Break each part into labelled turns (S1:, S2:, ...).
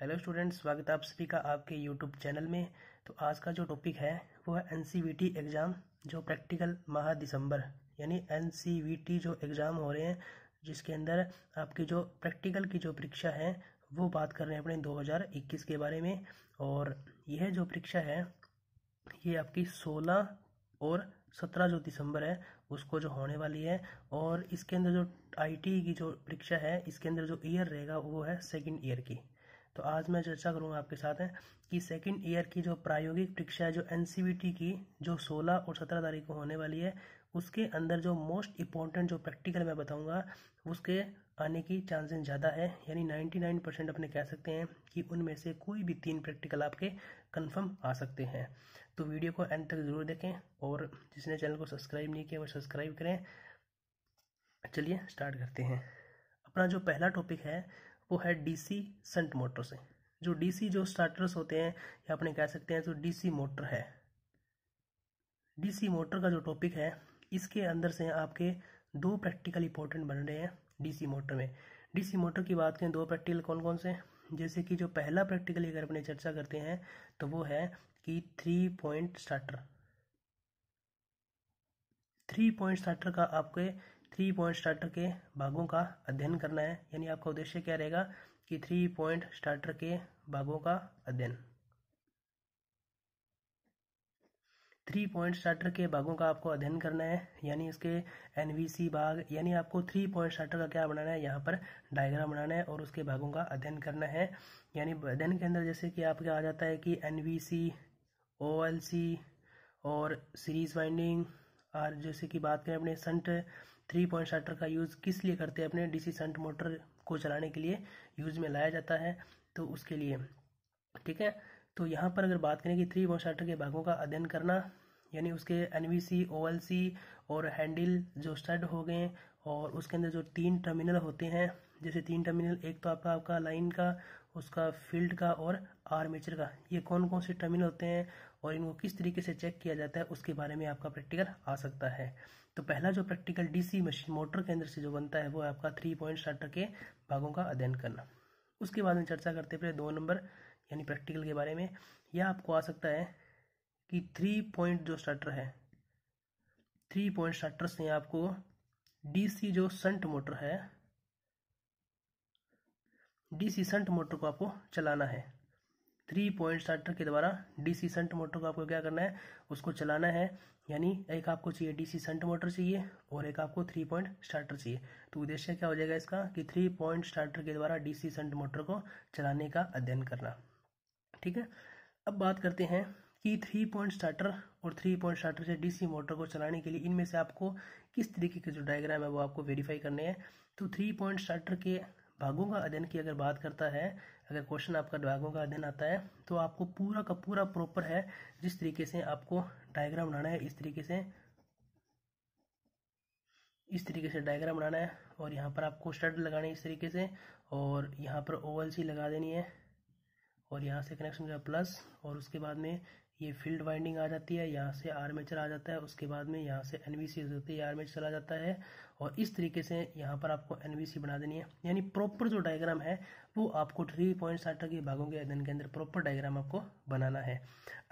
S1: hello students स्वागत आप सभी का आपके यूट्यूब चैनल में तो आज का जो टॉपिक है वो है एन e एग्ज़ाम जो प्रैक्टिकल माह दिसंबर यानी एन e जो एग्ज़ाम हो रहे हैं जिसके अंदर आपकी जो प्रैक्टिकल की जो परीक्षा है वो बात कर रहे हैं अपने 2021 के बारे में और यह जो परीक्षा है ये आपकी 16 और 17 जो दिसंबर है उसको जो होने वाली है और इसके अंदर जो आई e की जो परीक्षा है इसके अंदर जो ईयर रहेगा वो है सेकेंड ईयर की तो आज मैं चर्चा करूँगा आपके साथ है कि सेकेंड ईयर की जो प्रायोगिक परीक्षा है जो एन e की जो सोलह और सत्रह तारीख को होने वाली है उसके अंदर जो मोस्ट इम्पॉर्टेंट जो प्रैक्टिकल मैं बताऊँगा उसके आने की चांसेस ज़्यादा है यानी 99 परसेंट अपने कह सकते हैं कि उनमें से कोई भी तीन प्रैक्टिकल आपके कंफर्म आ सकते हैं तो वीडियो को एंड तक ज़रूर देखें और जिसने चैनल को सब्सक्राइब नहीं किया वो सब्सक्राइब करें चलिए स्टार्ट करते हैं अपना जो पहला टॉपिक है वो है डीसी संट मोटर से जो डीसी जो स्टार्टर्स होते हैं या अपने कह सकते हैं जो डीसी मोटर है डीसी मोटर का जो टॉपिक है इसके अंदर से आपके दो प्रैक्टिकल इंपॉर्टेंट बन रहे हैं डीसी मोटर में डीसी मोटर की बात करें दो प्रैक्टिकल कौन कौन से जैसे कि जो पहला प्रैक्टिकल अगर अपने चर्चा करते हैं तो वो है कि three point starter three point starter का आपके थ्री पॉइंट स्टार्टर के भागों का अध्ययन करना है यानी आपका उद्देश्य क्या रहेगा कि थ्री पॉइंट स्टार्टर के भागों का अध्ययन थ्री पॉइंट स्टार्टर के भागों का आपको अध्ययन करना है यानी इसके एनवीसी भाग यानी आपको थ्री पॉइंट स्टार्टर का क्या बनाना है यहाँ पर डायग्राम बनाना है और उसके भागों का अध्ययन करना है यानी अध्ययन के अंदर जैसे कि आपके आ जाता है कि एनवीसी वी और सीरीज वाइंडिंग और जैसे कि बात करें अपने संट थ्री पॉइंट स्टार्टर का यूज़ किस लिए करते हैं अपने डीसी संट मोटर को चलाने के लिए यूज़ में लाया जाता है तो उसके लिए ठीक है तो यहाँ पर अगर बात करें कि थ्री पॉइंट स्टार्टर के भागों का अध्ययन करना यानी उसके N V C O L C और हैंडल जो स्टड हो गए और उसके अंदर जो तीन टर्मिनल होते हैं जैसे तीन टर्मिनल एक तो आपका आपका लाइन का उसका फील्ड का और आर्मेचर का ये कौन कौन से टर्मिनल होते हैं और इनको किस तरीके से चेक किया जाता है उसके बारे में आपका प्रैक्टिकल आ सकता है तो पहला जो प्रैक्टिकल डीसी मशीन मोटर के अंदर से जो बनता है वो है आपका थ्री पॉइंट स्टार्टर के भागों का अध्ययन करना उसके बाद में चर्चा करते हुए दो नंबर यानी प्रैक्टिकल के बारे में यह आपको आ सकता है कि थ्री पॉइंट जो स्टार्टर है थ्री पॉइंट स्टार्टर से आपको डीसी जो संट मोटर है डीसी संट मोटर को आपको चलाना है थ्री पॉइंट स्टार्टर के द्वारा डीसी संट मोटर को आपको क्या करना है उसको चलाना है यानी एक आपको चाहिए डीसी संट मोटर चाहिए और एक आपको थ्री पॉइंट स्टार्टर चाहिए तो उद्देश्य क्या हो जाएगा इसका कि थ्री पॉइंट स्टार्टर के द्वारा डीसी संट मोटर को चलाने का अध्ययन करना ठीक है अब बात करते हैं कि थ्री पॉइंट स्टार्टर और थ्री पॉइंट स्टार्टर से डीसी मोटर को चलाने के लिए इनमें से आपको किस तरीके के जो डायग्राम है वो आपको वेरीफाई करने हैं तो थ्री पॉइंट स्टार्टर के भागों का अध्ययन की अगर बात करता है अगर क्वेश्चन आपका विभागों का अध्ययन आता है तो आपको पूरा का पूरा प्रॉपर है जिस तरीके से आपको डायग्राम बनाना है इस तरीके से इस तरीके से डायग्राम बनाना है और यहाँ पर आपको स्टड लगानी है इस तरीके से और यहाँ पर ओवल सी लगा देनी है और यहाँ से कनेक्शन का प्लस और उसके बाद में ये फील्ड वाइंडिंग आ जाती है यहाँ से आर्मेचर आ जाता है उसके बाद में यहाँ से एन बी सी होती है आर्मेचर चला जाता है और इस तरीके से यहाँ पर आपको एन बी सी बना देनी है यानी प्रॉपर जो डायग्राम है वो आपको थ्री पॉइंट साठ के भागों के अध्ययन के अंदर प्रॉपर डायग्राम आपको बनाना है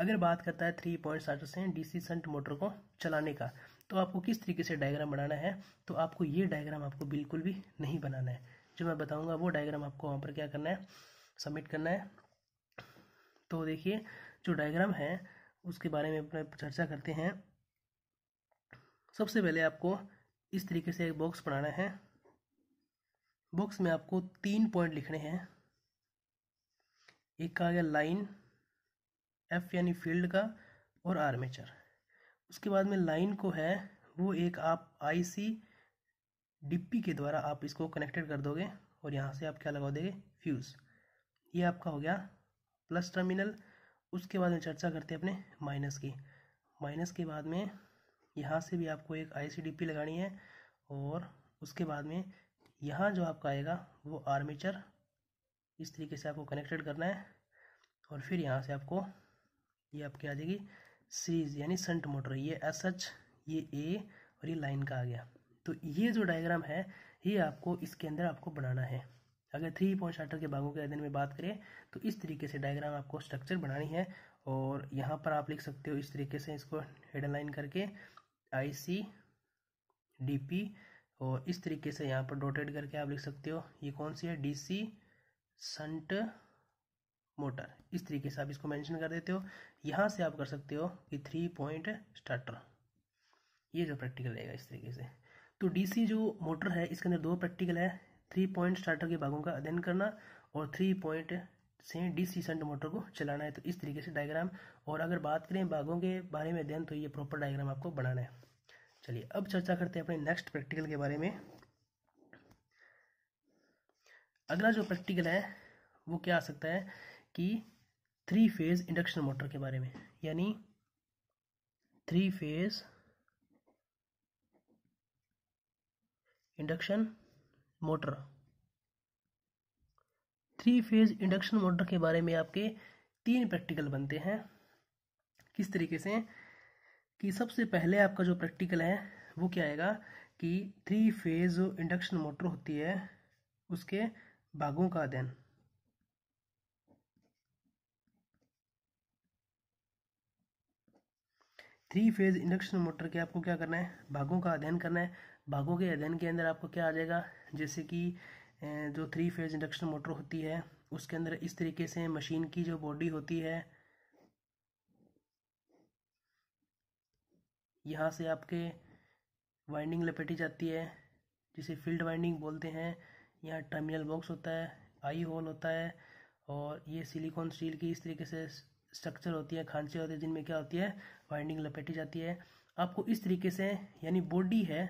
S1: अगर बात करता है थ्री पॉइंट साठ से डी सी मोटर को चलाने का तो आपको किस तरीके से डायग्राम बनाना है तो आपको ये डायग्राम आपको बिल्कुल भी नहीं बनाना है जो मैं बताऊँगा वो डायग्राम आपको वहाँ पर क्या करना है सबमिट करना है तो देखिए जो डायग्राम है उसके बारे में चर्चा करते हैं सबसे पहले आपको इस तरीके से एक बॉक्स बनाना है बॉक्स में आपको तीन पॉइंट लिखने हैं एक कहा गया लाइन एफ यानी फील्ड का और आर्मेचर उसके बाद में लाइन को है वो एक आप आईसी डीपी के द्वारा आप इसको कनेक्टेड कर दोगे और यहाँ से आप क्या लगा दोगे फ्यूज़ ये आपका हो गया प्लस टर्मिनल उसके बाद में चर्चा करते हैं अपने माइनस की माइनस के बाद में यहाँ से भी आपको एक आई लगानी है और उसके बाद में यहाँ जो आपका आएगा वो आर्मेचर इस तरीके से आपको कनेक्टेड करना है और फिर यहाँ से आपको ये आपकी आ जाएगी सीरीज यानी संट मोटर ये एस एच ये ए और ये लाइन का आ गया तो ये जो डायग्राम है ये आपको इसके अंदर आपको बनाना है अगर थ्री पॉइंट स्टार्टर के भागों के अध्ययन में बात करें तो इस तरीके से डायग्राम आपको स्ट्रक्चर बनानी है और यहाँ पर आप लिख सकते हो इस तरीके से इसको हेडलाइन करके आई सी डी पी और इस तरीके से यहाँ पर डोटेड करके आप लिख सकते हो ये कौन सी है डी सी संट मोटर इस तरीके से आप इसको मेंशन कर देते हो यहाँ से आप कर सकते हो कि थ्री पॉइंट स्टार्टर ये जो प्रैक्टिकल रहेगा इस तरीके से तो डीसी जो मोटर है इसके अंदर दो प्रैक्टिकल है थ्री पॉइंट स्टार्टर के भागों का अध्ययन करना और थ्री पॉइंट से डीसी संट मोटर को चलाना है तो इस तरीके से डायग्राम और अगर बात करें भागों के बारे में अध्ययन तो ये प्रॉपर डायग्राम आपको बनाना है चलिए अब चर्चा करते हैं अपने नेक्स्ट प्रैक्टिकल के बारे में अगला जो प्रैक्टिकल है वो क्या आ सकता है कि थ्री फेज इंडक्शन मोटर के बारे में यानी three phase induction motor three phase induction motor के बारे में आपके तीन प्रैक्टिकल बनते हैं किस तरीके से कि सबसे पहले आपका जो प्रैक्टिकल है वो क्या आएगा कि थ्री फेज जो इंडक्शन मोटर होती है उसके भागों का अध्ययन थ्री फेज इंडक्शन मोटर के आपको क्या करना है भागों का अध्ययन करना है भागों के अध्ययन के अंदर आपको क्या आ जाएगा जैसे कि जो थ्री फेज इंडक्शन मोटर होती है उसके अंदर इस तरीके से मशीन की जो बॉडी होती है यहाँ से आपके वाइंडिंग लपेटी जाती है जिसे फील्ड वाइंडिंग बोलते हैं यहाँ टर्मिनल बॉक्स होता है आई होल होता है और ये सिलिकॉन स्टील की इस तरीके से स्ट्रक्चर होती है खांचे होते हैं जिनमें क्या होती है वाइंडिंग लपेटी जाती है आपको इस तरीके से यानी बॉडी है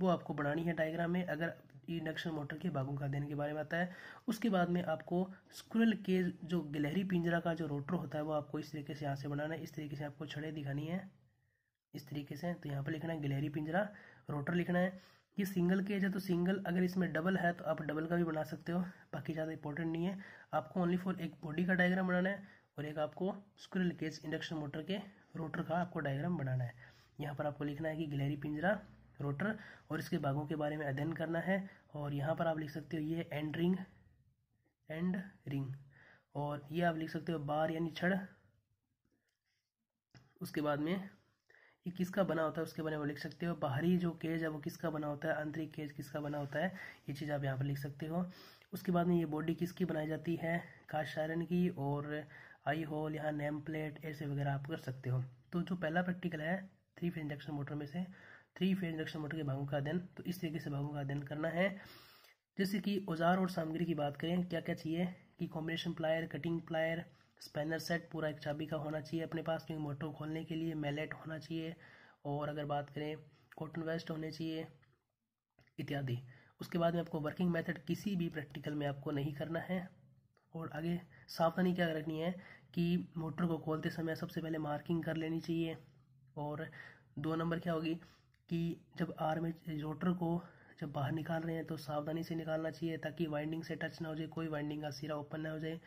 S1: वो आपको बनानी है डायग्राम में अगर इंडक्शन मोटर के भागों का अध्ययन के बारे में आता है उसके बाद में आपको स्क्रल के जो गिलहरी पिंजरा का जो रोटर होता है वो आपको इस तरीके से यहाँ से बनाना है इस तरीके से आपको छड़े दिखानी है इस तरीके से तो यहाँ पर लिखना है गिलहरी पिंजरा रोटर लिखना है ये सिंगल केज है तो सिंगल अगर इसमें डबल है तो आप डबल का भी बना सकते हो बाकी ज़्यादा इंपॉर्टेंट नहीं है आपको ओनली फॉर एक बॉडी का डायग्राम बनाना है और एक आपको स्क्रल केज इंडक्शन मोटर के रोटर का आपको डायग्राम बनाना है यहाँ पर आपको लिखना है कि गिलहरी पिंजरा रोटर और इसके भागों के बारे में अध्ययन करना है और यहाँ पर आप लिख सकते हो ये एंड रिंग एंड रिंग और ये आप लिख सकते हो बार यानी छड़ उसके बाद में ये किसका बना होता है उसके बारे में लिख सकते हो बाहरी जो केज है वो किसका बना होता है आंतरिक केज किसका बना होता है ये चीज़ आप यहाँ पर लिख सकते हो उसके बाद में ये बॉडी किसकी बनाई जाती है काशारण की और आई होल यहाँ नेम प्लेट ऐसे वगैरह आप कर सकते हो तो जो पहला प्रैक्टिकल है थ्री फेज इंडक्शन मोटर में से थ्री फेज इंडक्शन मोटर के भागों का अध्ययन तो इस तरीके से भागों का अध्ययन करना है जैसे कि औजार और सामग्री की बात करें क्या क्या चाहिए कि combination plier cutting plier spanner set पूरा एक चाबी का होना चाहिए अपने पास क्योंकि मोटर खोलने के लिए मैलेट होना चाहिए और अगर बात करें कॉटन वेस्ट होने चाहिए इत्यादि उसके बाद में आपको वर्किंग मेथड किसी भी प्रैक्टिकल में आपको नहीं करना है और आगे सावधानी क्या रखनी है कि मोटर को खोलते समय सबसे पहले मार्किंग कर लेनी चाहिए और दो नंबर क्या होगी कि जब आर में रोटर को जब बाहर निकाल रहे हैं तो सावधानी से निकालना चाहिए ताकि वाइंडिंग से टच ना हो जाए कोई वाइंडिंग का सिरा ओपन ना हो जाए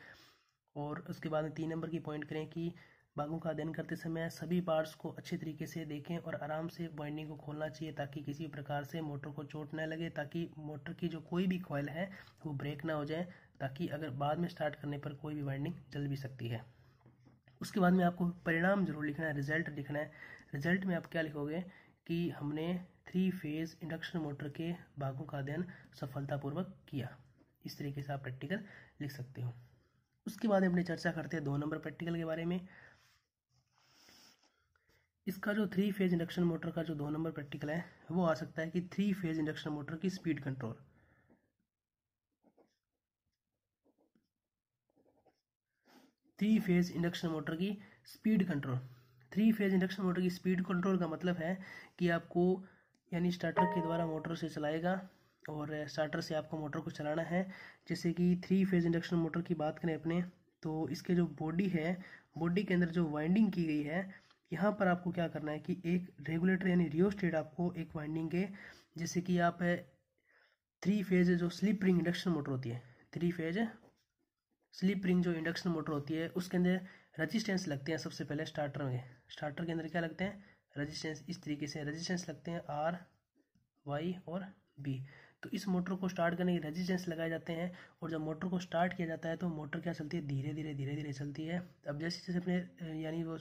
S1: और उसके बाद तीन नंबर की पॉइंट करें कि बागों का अध्ययन करते समय सभी पार्ट्स को अच्छे तरीके से देखें और आराम से वाइंडिंग को खोलना चाहिए ताकि किसी भी प्रकार से मोटर को चोट न लगे ताकि मोटर की जो कोई भी कॉयल है वो ब्रेक ना हो जाए ताकि अगर बाद में स्टार्ट करने पर कोई भी वाइंडिंग जल भी सकती है उसके बाद में आपको परिणाम जरूर लिखना है रिजल्ट लिखना है रिजल्ट में आप क्या लिखोगे कि हमने थ्री फेज इंडक्शन मोटर के भागों का अध्ययन सफलतापूर्वक किया इस तरीके से आप प्रैक्टिकल लिख सकते हो उसके बाद अपने चर्चा करते हैं दो नंबर प्रैक्टिकल के बारे में इसका जो थ्री फेज इंडक्शन मोटर का जो दो नंबर प्रैक्टिकल है वो आ सकता है कि थ्री फेज इंडक्शन मोटर की speed control three phase induction motor की speed control three phase induction motor की स्पीड कंट्रोल का मतलब है कि आपको यानी स्टार्टर के द्वारा मोटर से चलाएगा और स्टार्टर से आपको मोटर को चलाना है जैसे कि थ्री फेज इंडक्शन मोटर की बात करें अपने तो इसके जो बॉडी है बॉडी के अंदर जो वाइंडिंग की गई है यहाँ पर आपको क्या करना है कि एक रेगुलेटर यानी स्टेट आपको एक वाइंडिंग के जैसे कि आप थ्री फेज जो स्लिप रिंग इंडक्शन मोटर होती है थ्री फेज स्लिप रिंग जो इंडक्शन मोटर होती है उसके अंदर रजिस्टेंस लगते हैं सबसे पहले स्टार्टर में स्टार्टर के अंदर क्या लगते हैं रजिस्टेंस इस तरीके से रजिस्टेंस लगते हैं आर वाई और बी तो इस मोटर को स्टार्ट करने के रजिस्टेंस लगाए जाते हैं और जब मोटर को स्टार्ट किया जाता है तो मोटर क्या चलती है धीरे धीरे धीरे धीरे चलती है अब जैसे जैसे अपने यानी वो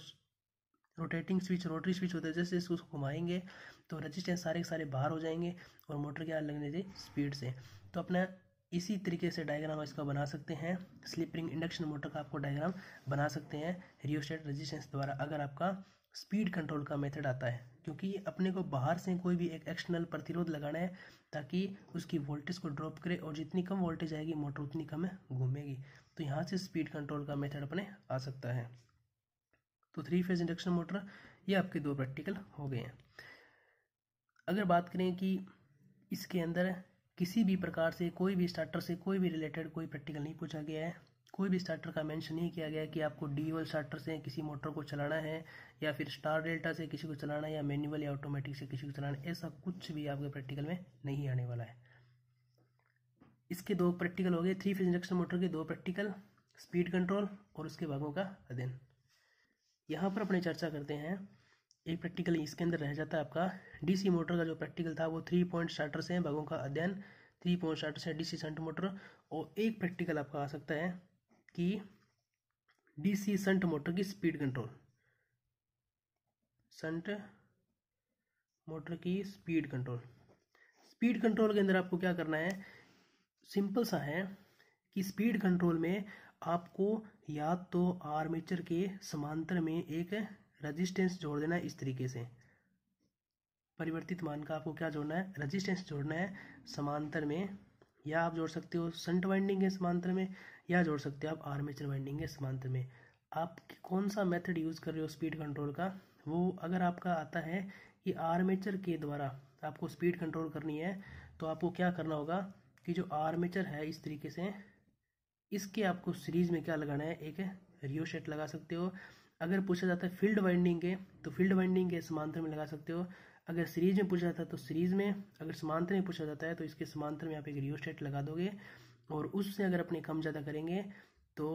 S1: रोटेटिंग स्विच रोटरी स्विच होता है जैसे उसको घुमाएंगे तो रजिस्टेंस सारे के सारे बाहर हो जाएंगे और मोटर क्या लगने से स्पीड से तो अपना इसी तरीके से डायग्राम इसका बना सकते हैं स्लिप इंडक्शन मोटर का आपको डायग्राम बना सकते हैं रियोस्टेट रेजिस्टेंस द्वारा अगर आपका स्पीड कंट्रोल का मेथड आता है क्योंकि अपने को बाहर से कोई भी एक एक्सटर्नल प्रतिरोध लगाना है ताकि उसकी वोल्टेज को ड्रॉप करे और जितनी कम वोल्टेज आएगी मोटर उतनी कम घूमेगी तो यहाँ से स्पीड कंट्रोल का मेथड अपने आ सकता है तो थ्री फेज इंडक्शन मोटर ये आपके दो प्रैक्टिकल हो गए हैं अगर बात करें कि इसके अंदर किसी भी प्रकार से कोई भी स्टार्टर से कोई भी रिलेटेड कोई प्रैक्टिकल नहीं पूछा गया है कोई भी स्टार्टर का मेंशन नहीं किया गया कि आपको डीवल स्टार्टर से किसी मोटर को चलाना है या फिर स्टार डेल्टा से किसी को चलाना है या मैनुअल या ऑटोमेटिक से किसी को चलाना है ऐसा कुछ भी आपके प्रैक्टिकल में नहीं आने वाला है इसके दो प्रैक्टिकल हो गए थ्री फेज इंडक्शन मोटर के दो प्रैक्टिकल स्पीड कंट्रोल और उसके भागों का अध्ययन यहाँ पर अपने चर्चा करते हैं एक प्रैक्टिकल इसके अंदर रह जाता है आपका डीसी मोटर का जो प्रैक्टिकल था वो थ्री पॉइंट स्टार्टर से भागों का अध्ययन थ्री पॉइंट स्टार्टर से डीसी संट मोटर और एक प्रैक्टिकल आपका आ सकता है कि डीसी संट मोटर की स्पीड कंट्रोल संट मोटर की स्पीड कंट्रोल स्पीड कंट्रोल के अंदर आपको क्या करना है सिंपल सा है कि स्पीड कंट्रोल में आपको या तो आर्मेचर के समांतर में एक रजिस्टेंस जोड़ देना है इस तरीके से परिवर्तित मान का आपको क्या जोड़ना है रजिस्टेंस जोड़ना है समांतर में या आप जोड़ सकते हो संट वाइंडिंग के समांतर में या जोड़ सकते हो आप आर्मेचर वाइंडिंग के समांतर में आप कौन सा मेथड यूज़ कर रहे हो स्पीड कंट्रोल का वो अगर आपका आता है कि आर्मेचर के द्वारा आपको स्पीड कंट्रोल करनी है तो आपको क्या करना होगा कि जो आर्मेचर है इस तरीके से इसके आपको सीरीज में क्या लगाना है एक रियो शेट लगा सकते हो अगर पूछा जाता है फील्ड वाइंडिंग के तो फील्ड वाइंडिंग के समांतर में लगा सकते हो अगर सीरीज में पूछा जाता है तो सीरीज में अगर समांतर में पूछा जाता है तो इसके समांतर में आप एक रियोस्टेट लगा दोगे और उससे अगर अपने कम ज़्यादा करेंगे तो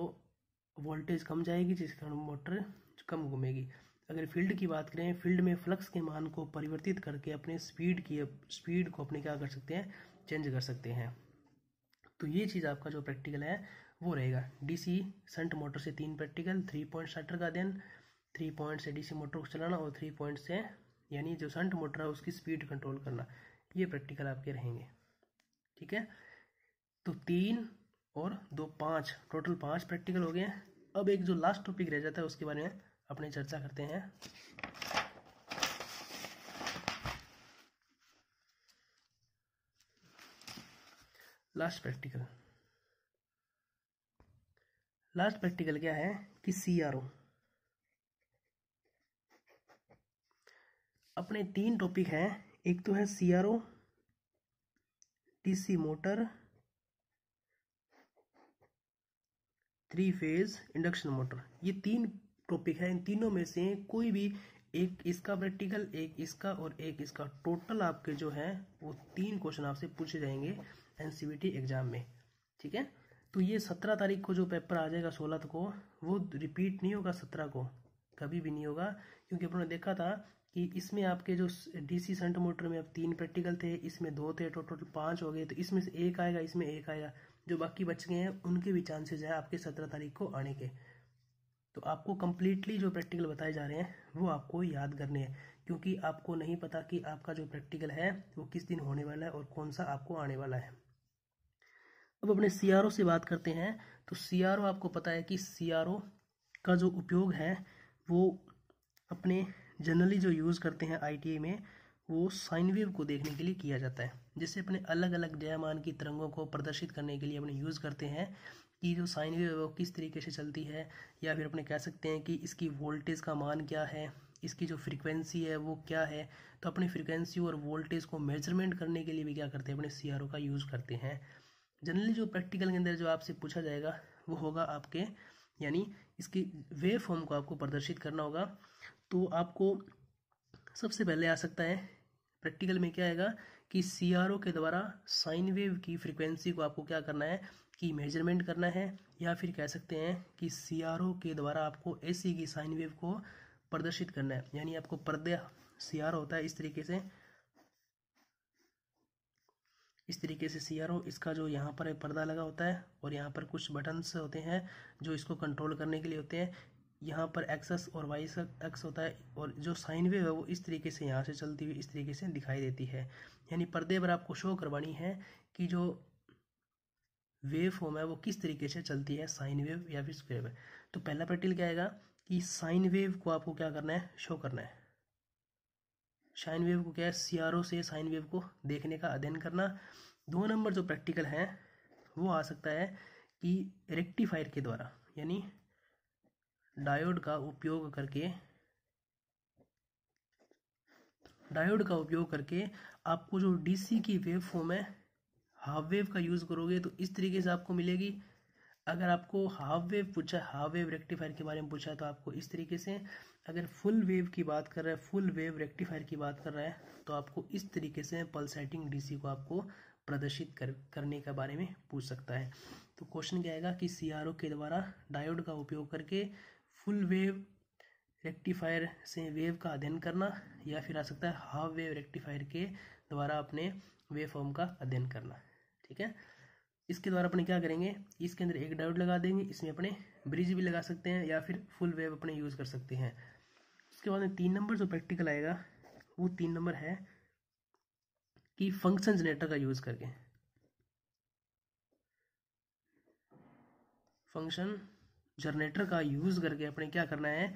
S1: वोल्टेज कम जाएगी जिसके कारण मोटर कम घूमेगी अगर फील्ड की बात करें फील्ड में फ्लक्स के मान को परिवर्तित करके अपने स्पीड की स्पीड को अपने क्या कर सकते हैं चेंज कर सकते हैं तो ये चीज़ आपका जो प्रैक्टिकल है वो रहेगा डीसी संट मोटर से तीन प्रैक्टिकल थ्री पॉइंट स्टार्टर का अध्ययन थ्री पॉइंट से डीसी मोटर को चलाना और थ्री पॉइंट से यानी जो संट मोटर है उसकी स्पीड कंट्रोल करना ये प्रैक्टिकल आपके रहेंगे ठीक है तो तीन और दो पाँच टोटल पाँच प्रैक्टिकल हो गए अब एक जो लास्ट टॉपिक रह जाता है उसके बारे में अपने चर्चा करते हैं लास्ट प्रैक्टिकल लास्ट प्रैक्टिकल क्या है कि सी आर ओ अपने तीन टॉपिक हैं एक तो है C R O DC motor three phase induction motor ये तीन टॉपिक है इन तीनों में से कोई भी एक इसका प्रैक्टिकल एक इसका और एक इसका टोटल आपके जो है वो तीन क्वेश्चन आपसे पूछे जाएंगे एनसीबीटी एग्जाम e में ठीक है तो ये सत्रह तारीख को जो पेपर आ जाएगा सोलह को वो रिपीट नहीं होगा सत्रह को कभी भी नहीं होगा क्योंकि ने देखा था कि इसमें आपके जो डीसी सेंट मोटर में अब तीन प्रैक्टिकल थे इसमें दो थे टोटल टो, पाँच हो गए तो इसमें से एक आएगा इसमें एक आएगा जो बाकी बच गए हैं उनके भी चांसेज है आपके सत्रह तारीख को आने के तो आपको कम्प्लीटली जो प्रैक्टिकल बताए जा रहे हैं वो आपको याद करने हैं क्योंकि आपको नहीं पता कि आपका जो प्रैक्टिकल है वो किस दिन होने वाला है और कौन सा आपको आने वाला है अब अपने सी से बात करते हैं तो सी आपको पता है कि सी का जो उपयोग है वो अपने जनरली जो यूज़ करते हैं आई में वो साइन वेव को देखने के लिए किया जाता है जिससे अपने अलग अलग जयमान की तरंगों को प्रदर्शित करने के लिए अपने यूज़ करते हैं कि जो साइन वेव है वो किस तरीके से चलती है या फिर अपने कह सकते हैं कि इसकी वोल्टेज का मान क्या है इसकी जो फ्रीक्वेंसी है वो क्या है तो अपनी फ्रीक्वेंसी और वोल्टेज को मेजरमेंट करने के लिए भी क्या करते हैं अपने सी का यूज़ करते हैं जनरली जो प्रैक्टिकल के अंदर जो आपसे पूछा जाएगा वो होगा आपके यानी इसकी वेव फॉर्म को आपको प्रदर्शित करना होगा तो आपको सबसे पहले आ सकता है प्रैक्टिकल में क्या आएगा कि सी के द्वारा साइन वेव की फ्रिक्वेंसी को आपको क्या करना है कि मेजरमेंट करना है या फिर कह सकते हैं कि सी के द्वारा आपको ए की साइन वेव को प्रदर्शित करना है यानी आपको पर्दे सी होता है इस तरीके से इस तरीके से सी इसका जो यहाँ पर पर्दा लगा होता है और यहाँ पर कुछ बटन्स होते हैं जो इसको कंट्रोल करने के लिए होते हैं यहाँ पर एक्सस और वाई एक्स होता है और जो साइन वेव है वो इस तरीके से यहाँ से चलती हुई इस तरीके से दिखाई देती है यानी पर्दे पर आपको शो करवानी है कि जो वेव फॉर्म है वो किस तरीके से चलती है साइन वेव या फिर स्क्वेव तो पहला प्रैक्टिकल क्या आएगा कि साइन वेव को आपको क्या करना है शो करना है साइन वेव को क्या है सियारो से साइन वेव को देखने का अध्ययन करना दो नंबर जो प्रैक्टिकल है वो आ सकता है कि रेक्टिफायर के द्वारा यानी डायोड का उपयोग करके डायोड का उपयोग करके आपको जो डीसी की वेव फॉर्म है हाफ वेव का यूज़ करोगे तो इस तरीके से आपको मिलेगी अगर आपको हाफ वेव पूछा है हाफ वेव रेक्टिफायर के बारे में पूछा है तो आपको इस तरीके से अगर फुल वेव की बात कर रहा है फुल वेव रेक्टिफायर की बात कर रहा है तो आपको इस तरीके से पल्सैटिंग डीसी को आपको प्रदर्शित कर करने के बारे में पूछ सकता है तो क्वेश्चन क्या आएगा कि सी के द्वारा डायोड का उपयोग करके फुल वेव रेक्टिफायर से वेव का अध्ययन करना या फिर आ सकता है हाफ वेव रेक्टिफायर के द्वारा अपने वेव फॉर्म का अध्ययन करना ठीक है इसके द्वारा अपने क्या करेंगे इसके अंदर एक डायोड लगा देंगे इसमें अपने ब्रिज भी लगा सकते हैं या फिर फुल वेव अपने यूज़ कर सकते हैं उसके बाद में तीन नंबर जो प्रैक्टिकल आएगा वो तीन नंबर है कि फंक्शन जनरेटर का यूज़ करके फंक्शन जनरेटर का यूज़ करके अपने क्या करना है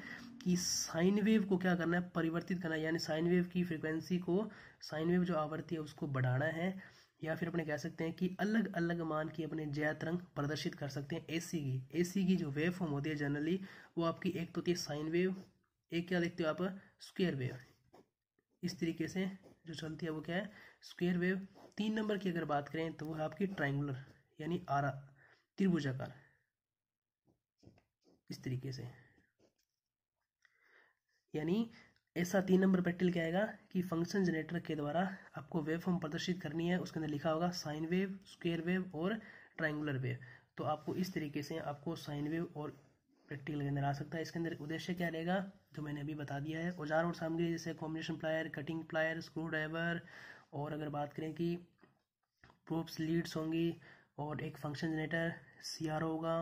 S1: कि साइन वेव को क्या करना है परिवर्तित करना है यानी साइन वेव की फ्रिक्वेंसी को साइन वेव जो आवृत्ति है उसको बढ़ाना है या फिर अपने कह सकते हैं कि अलग अलग मान की अपने जया तरंग प्रदर्शित कर सकते हैं एसी की एसी की जो वेव फॉर्म होती है जनरली वो आपकी एक तो होती है साइन वेव एक क्या देखते हो आप स्क्वेयर वेव इस तरीके से जो चलती है वो क्या है स्क्वेयर वेव तीन नंबर की अगर बात करें तो वो है आपकी ट्राइंगुलर यानी आरा त्रिभुजाकार इस तरीके से यानी ऐसा तीन नंबर पेटिल क्या आएगा कि फंक्शन जनरेटर के द्वारा आपको वेव फॉर्म प्रदर्शित करनी है उसके अंदर लिखा होगा साइन वेव स्क्वेयर वेव और ट्राइंगुलर वेव तो आपको इस तरीके से आपको साइन वेव और प्रैक्टिकल के अंदर आ सकता है इसके अंदर उद्देश्य क्या रहेगा जो मैंने अभी बता दिया है औजार और सामग्री जैसे combination plier cutting plier screwdriver और अगर बात करें कि प्रोप्स लीड्स होंगी और एक फंक्शन जनरेटर सी होगा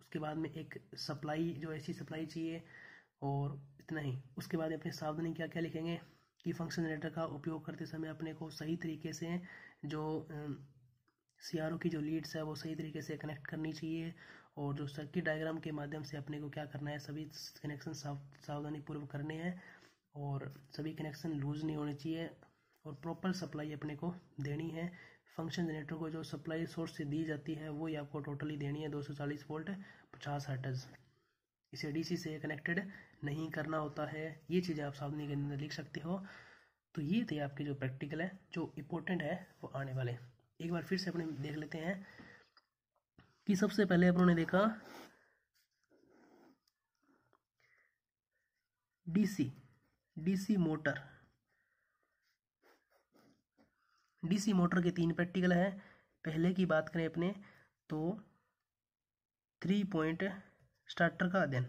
S1: उसके बाद में एक सप्लाई जो ऐसी सप्लाई चाहिए और इतना ही उसके बाद अपने सावधानी क्या क्या लिखेंगे कि फंक्शन जनरेटर का उपयोग करते समय अपने को सही तरीके से जो सी की जो लीड्स है वो सही तरीके से कनेक्ट करनी चाहिए और जो सर्किट डायग्राम के माध्यम से अपने को क्या करना है सभी कनेक्शन सावधानी पूर्व करने हैं और सभी कनेक्शन लूज नहीं होने चाहिए और प्रॉपर सप्लाई अपने को देनी है फंक्शन जनरेटर को जो सप्लाई सोर्स से दी जाती है वो ही आपको टोटली देनी है 240 वोल्ट 50 हर्टज इसे डीसी से कनेक्टेड नहीं करना होता है ये चीज़ें आप सावधानी के अंदर लिख सकते हो तो ये थे आपके जो प्रैक्टिकल है जो इम्पोर्टेंट है वो आने वाले एक बार फिर से अपने देख लेते हैं कि सबसे पहले अपनों ने देखा DC DC motor DC motor के तीन प्रैक्टिकल हैं पहले की बात करें अपने तो थ्री पॉइंट स्टार्टर का अध्ययन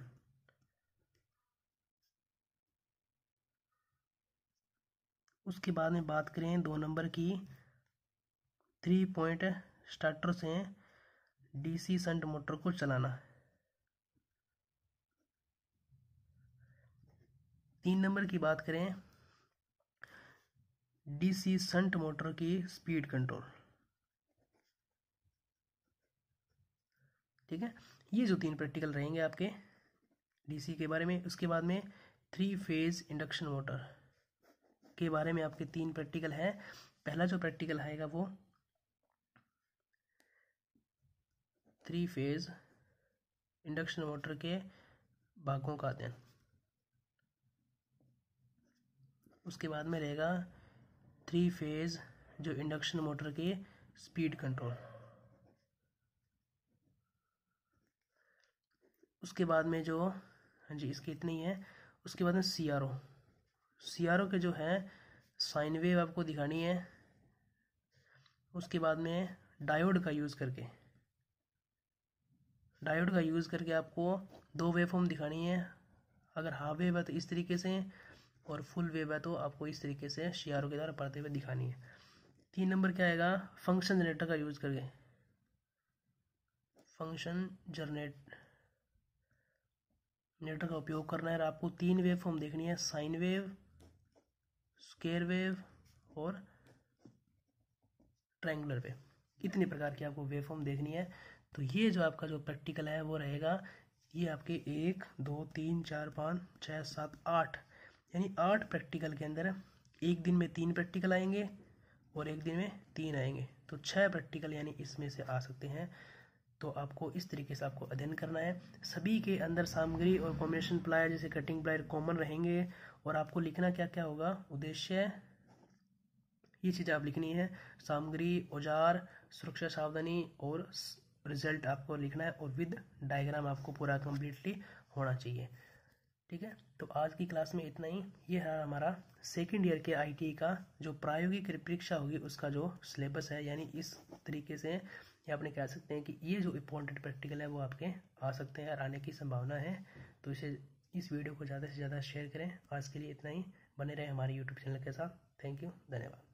S1: उसके बाद में बात करें दो नंबर की थ्री पॉइंट स्टार्टर से डीसी संट मोटर को चलाना है तीन नंबर की बात करें डीसी संट मोटर की स्पीड कंट्रोल ठीक है ये जो तीन प्रैक्टिकल रहेंगे आपके डीसी के बारे में उसके बाद में थ्री फेज इंडक्शन मोटर के बारे में आपके तीन प्रैक्टिकल हैं पहला जो प्रैक्टिकल आएगा वो थ्री फेज इंडक्शन मोटर के भागों का अध्ययन उसके बाद में रहेगा थ्री फेज जो इंडक्शन मोटर के स्पीड कंट्रोल उसके बाद में जो हाँ जी इसके इतने ही है उसके बाद में सी आर ओ सी आर ओ के जो है साइन वेव आपको दिखानी है उसके बाद में डायोड का यूज़ करके डायोड का यूज़ करके आपको दो वेव फॉर्म दिखानी है अगर हाफ वेव है तो इस तरीके से और फुल वेव है तो आपको इस तरीके से शियारों के द्वारा पढ़ते हुए दिखानी है तीन नंबर क्या आएगा फंक्शन जनरेटर का यूज़ करके फंक्शन जनरेट जनरेटर का उपयोग करना है आपको तीन वेव फॉर्म देखनी है साइन वेव स्केयर वेव और ट्रायंगुलर वेव इतनी प्रकार की आपको वेव फॉर्म देखनी है तो ये जो आपका जो प्रैक्टिकल है वो रहेगा ये आपके एक दो तीन चार पाँच छः सात आठ यानी आठ प्रैक्टिकल के अंदर एक दिन में तीन प्रैक्टिकल आएंगे और एक दिन में तीन आएंगे तो छः प्रैक्टिकल यानी इसमें से आ सकते हैं तो आपको इस तरीके से आपको अध्ययन करना है सभी के अंदर सामग्री और कॉम्बिनेशन प्लायर जैसे कटिंग प्लायर कॉमन रहेंगे और आपको लिखना क्या क्या होगा उद्देश्य ये चीज़ आप लिखनी है सामग्री औजार सुरक्षा सावधानी और रिजल्ट आपको लिखना है और विद डायग्राम आपको पूरा कम्प्लीटली होना चाहिए ठीक है तो आज की क्लास में इतना ही ये है हमारा सेकेंड ईयर के आई e का जो प्रायोगिक परीक्षा होगी उसका जो सिलेबस है यानी इस तरीके से या अपने कह सकते हैं कि ये जो इम्पोर्टेंट प्रैक्टिकल है वो आपके आ सकते हैं और आने की संभावना है तो इसे इस वीडियो को ज़्यादा से ज़्यादा शेयर करें आज के लिए इतना ही बने रहें हमारे यूट्यूब चैनल के साथ थैंक यू धन्यवाद